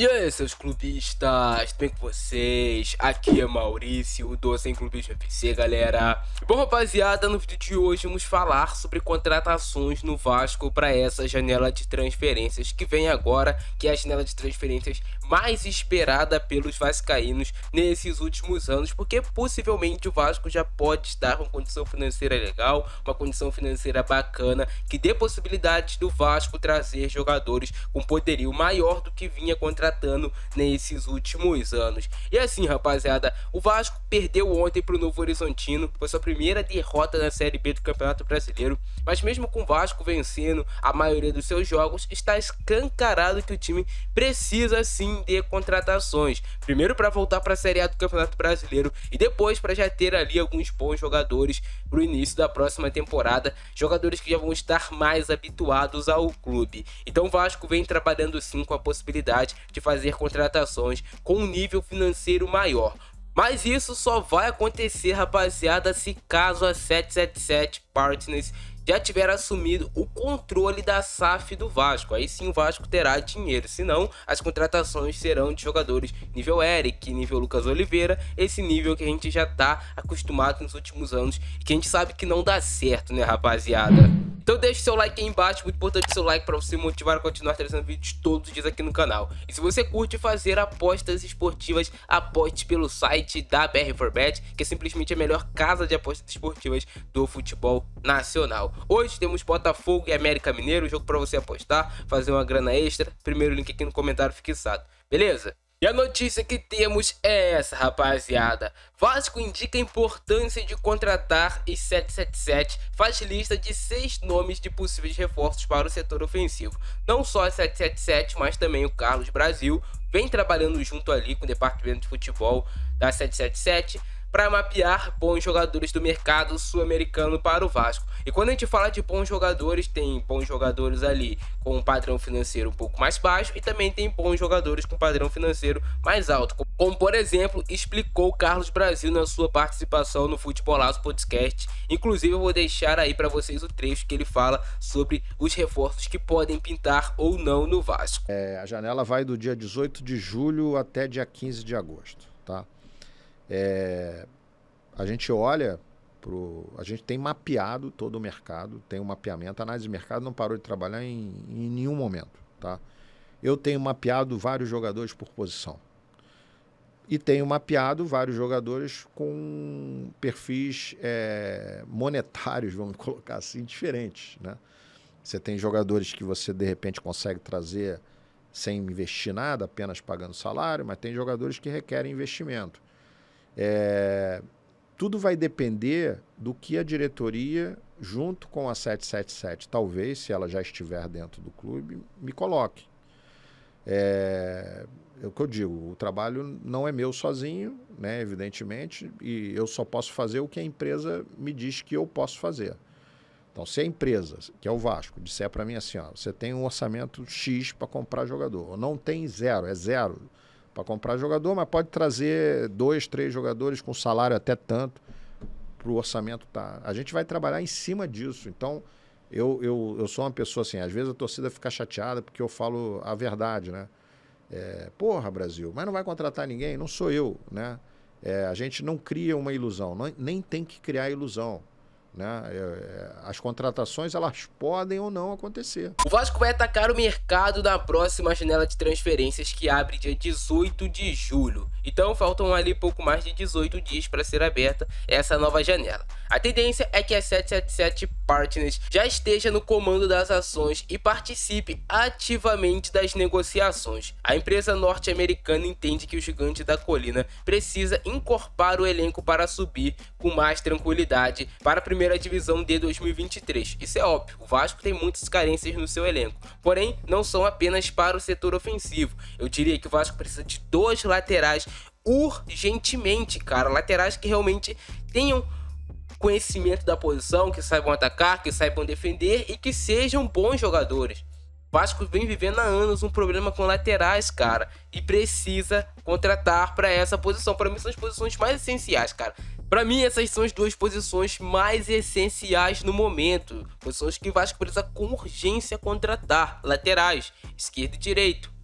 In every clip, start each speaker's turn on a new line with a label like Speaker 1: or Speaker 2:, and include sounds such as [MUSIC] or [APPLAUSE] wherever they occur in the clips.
Speaker 1: E aí, seus clubistas, tudo bem com vocês? Aqui é Maurício, do Sem Clubismo FC, galera. Bom, rapaziada, no vídeo de hoje vamos falar sobre contratações no Vasco para essa janela de transferências que vem agora, que é a janela de transferências mais esperada pelos vascaínos nesses últimos anos, porque possivelmente o Vasco já pode estar com condição financeira legal, uma condição financeira bacana, que dê possibilidade do Vasco trazer jogadores com poderio maior do que vinha contratando tratando nesses últimos anos. E assim, rapaziada, o Vasco perdeu ontem para o Novo Horizontino, foi sua primeira derrota na Série B do Campeonato Brasileiro, mas mesmo com o Vasco vencendo a maioria dos seus jogos, está escancarado que o time precisa sim de contratações. Primeiro para voltar para a Série A do Campeonato Brasileiro e depois para já ter ali alguns bons jogadores para o início da próxima temporada, jogadores que já vão estar mais habituados ao clube. Então o Vasco vem trabalhando sim com a possibilidade de de fazer contratações com um nível financeiro maior. Mas isso só vai acontecer, rapaziada, se caso a 777 Partners já tiver assumido o controle da SAF do Vasco. Aí sim o Vasco terá dinheiro, senão as contratações serão de jogadores nível Eric, nível Lucas Oliveira, esse nível que a gente já tá acostumado nos últimos anos e que a gente sabe que não dá certo, né, rapaziada? Então deixe seu like aí embaixo, muito importante seu like para você motivar a continuar trazendo vídeos todos os dias aqui no canal. E se você curte fazer apostas esportivas, aposte pelo site da BR4Bet, que é simplesmente a melhor casa de apostas esportivas do futebol nacional. Hoje temos Botafogo e América Mineiro, jogo para você apostar, fazer uma grana extra. Primeiro link aqui no comentário fixado. Beleza? E a notícia que temos é essa, rapaziada. Vasco indica a importância de contratar e 777 faz lista de seis nomes de possíveis reforços para o setor ofensivo. Não só a 777, mas também o Carlos Brasil vem trabalhando junto ali com o departamento de futebol da 777 para mapear bons jogadores do mercado sul-americano para o Vasco. E quando a gente fala de bons jogadores, tem bons jogadores ali com um padrão financeiro um pouco mais baixo e também tem bons jogadores com padrão financeiro mais alto. Como, por exemplo, explicou Carlos Brasil na sua participação no Futebolazo Podcast. Inclusive, eu vou deixar aí para vocês o trecho que ele fala sobre os reforços que podem pintar ou não no Vasco.
Speaker 2: É, a janela vai do dia 18 de julho até dia 15 de agosto, tá? É, a gente olha pro, a gente tem mapeado todo o mercado, tem um mapeamento, a análise de mercado não parou de trabalhar em, em nenhum momento, tá? Eu tenho mapeado vários jogadores por posição e tenho mapeado vários jogadores com perfis é, monetários, vamos [LAUGHS] colocar assim, diferentes, né? Você tem jogadores que você de repente consegue trazer sem investir nada, apenas pagando salário, mas tem jogadores que requerem investimento. É, tudo vai depender do que a diretoria, junto com a 777, talvez, se ela já estiver dentro do clube, me coloque. É, é o que eu digo, o trabalho não é meu sozinho, né, evidentemente, e eu só posso fazer o que a empresa me diz que eu posso fazer. Então, se a empresa, que é o Vasco, disser para mim assim, ó, você tem um orçamento X para comprar jogador, ou não tem zero, é zero, para comprar jogador, mas pode trazer dois, três jogadores com salário até tanto para o orçamento tá. A gente vai trabalhar em cima disso. Então, eu, eu, eu sou uma pessoa assim, às vezes a torcida fica chateada porque eu falo a verdade, né? É, porra, Brasil, mas não vai contratar ninguém? Não sou eu, né? É, a gente não cria uma ilusão, não, nem tem que criar ilusão. Né? É, é, as contratações elas podem ou não acontecer.
Speaker 1: O Vasco vai atacar o mercado na próxima janela de transferências que abre dia 18 de julho. Então faltam ali pouco mais de 18 dias para ser aberta essa nova janela. A tendência é que a 777 Partners já esteja no comando das ações e participe ativamente das negociações. A empresa norte-americana entende que o gigante da colina precisa incorporar o elenco para subir com mais tranquilidade para a primeira divisão de 2023. Isso é óbvio, o Vasco tem muitas carências no seu elenco, porém não são apenas para o setor ofensivo. Eu diria que o Vasco precisa de dois laterais urgentemente, cara, laterais que realmente tenham conhecimento da posição, que saibam atacar, que saibam defender e que sejam bons jogadores. O Vasco vem vivendo há anos um problema com laterais, cara, e precisa contratar para essa posição. Para mim são as posições mais essenciais, cara. Para mim essas são as duas posições mais essenciais no momento, posições que o Vasco precisa com urgência contratar, laterais, esquerdo e direito.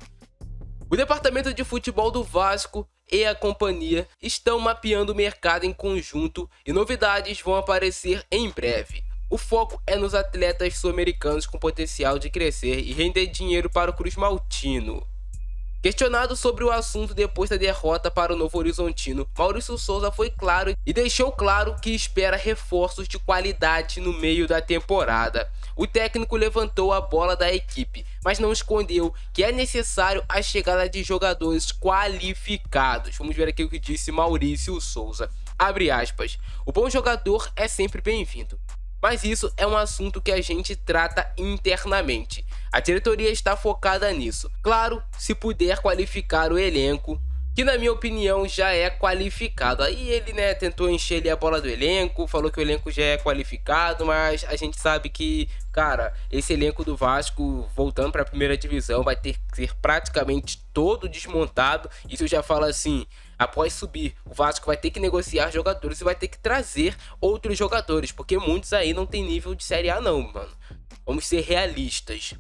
Speaker 1: O departamento de futebol do Vasco e a companhia estão mapeando o mercado em conjunto e novidades vão aparecer em breve. O foco é nos atletas sul-americanos com potencial de crescer e render dinheiro para o Cruz Maltino. Questionado sobre o assunto depois da derrota para o Novo Horizontino, Maurício Souza foi claro e deixou claro que espera reforços de qualidade no meio da temporada. O técnico levantou a bola da equipe, mas não escondeu que é necessário a chegada de jogadores qualificados. Vamos ver aqui o que disse Maurício Souza. Abre aspas. O bom jogador é sempre bem-vindo. Mas isso é um assunto que a gente trata internamente. A diretoria está focada nisso. Claro, se puder qualificar o elenco, que na minha opinião já é qualificado. Aí ele, né, tentou encher ali, a bola do elenco, falou que o elenco já é qualificado, mas a gente sabe que, cara, esse elenco do Vasco voltando para a primeira divisão vai ter que ser praticamente todo desmontado. Isso já fala assim, após subir, o Vasco vai ter que negociar jogadores e vai ter que trazer outros jogadores, porque muitos aí não tem nível de Série A não, mano. Vamos ser realistas.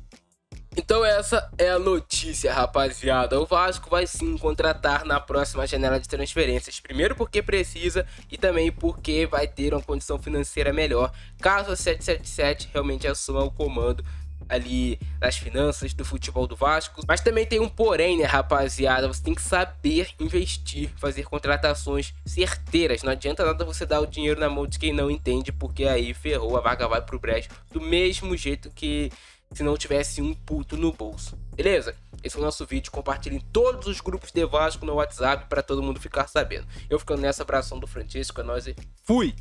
Speaker 1: Então essa é a notícia, rapaziada. O Vasco vai sim contratar na próxima janela de transferências. Primeiro porque precisa e também porque vai ter uma condição financeira melhor, caso a 777 realmente assuma o comando ali das finanças do futebol do Vasco. Mas também tem um porém, né, rapaziada? Você tem que saber investir, fazer contratações certeiras. Não adianta nada você dar o dinheiro na mão de quem não entende, porque aí ferrou, a vaga vai pro brejo do mesmo jeito que se não tivesse um puto no bolso. Beleza? Esse foi é o nosso vídeo. Compartilhe em todos os grupos de Vasco no WhatsApp para todo mundo ficar sabendo. Eu ficando nessa abração do Francisco, é nóis e
Speaker 2: fui!